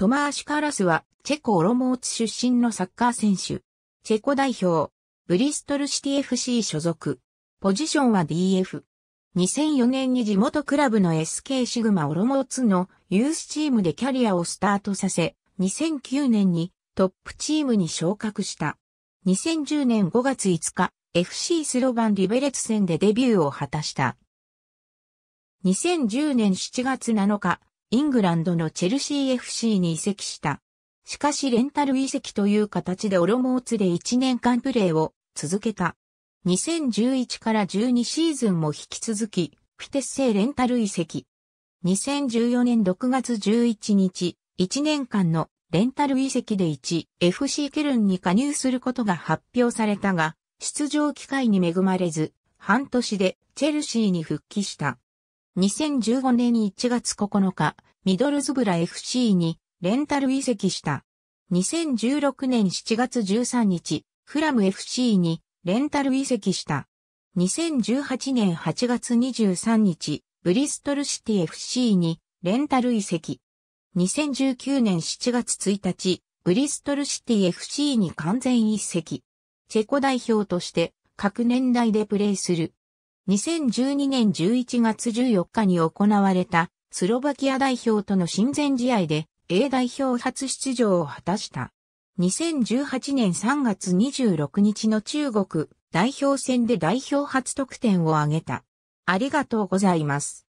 トマーシュ・カラスは、チェコ・オロモーツ出身のサッカー選手。チェコ代表、ブリストルシティ FC 所属。ポジションは DF。2004年に地元クラブの SK シグマ・オロモーツのユースチームでキャリアをスタートさせ、2009年にトップチームに昇格した。2010年5月5日、FC スロバン・リベレツ戦でデビューを果たした。2010年7月7日、イングランドのチェルシー FC に移籍した。しかしレンタル移籍という形でオロモーツで1年間プレーを続けた。2011から12シーズンも引き続き、フィテッセレンタル移籍。2014年6月11日、1年間のレンタル移籍で 1FC ケルンに加入することが発表されたが、出場機会に恵まれず、半年でチェルシーに復帰した。2015年1月9日、ミドルズブラ FC にレンタル移籍した。2016年7月13日、フラム FC にレンタル移籍した。2018年8月23日、ブリストルシティ FC にレンタル移籍。2019年7月1日、ブリストルシティ FC に完全移籍。チェコ代表として各年代でプレーする2012年11月14日に行われたスロバキア代表との親善試合で A 代表初出場を果たした。2018年3月26日の中国代表戦で代表初得点を挙げた。ありがとうございます。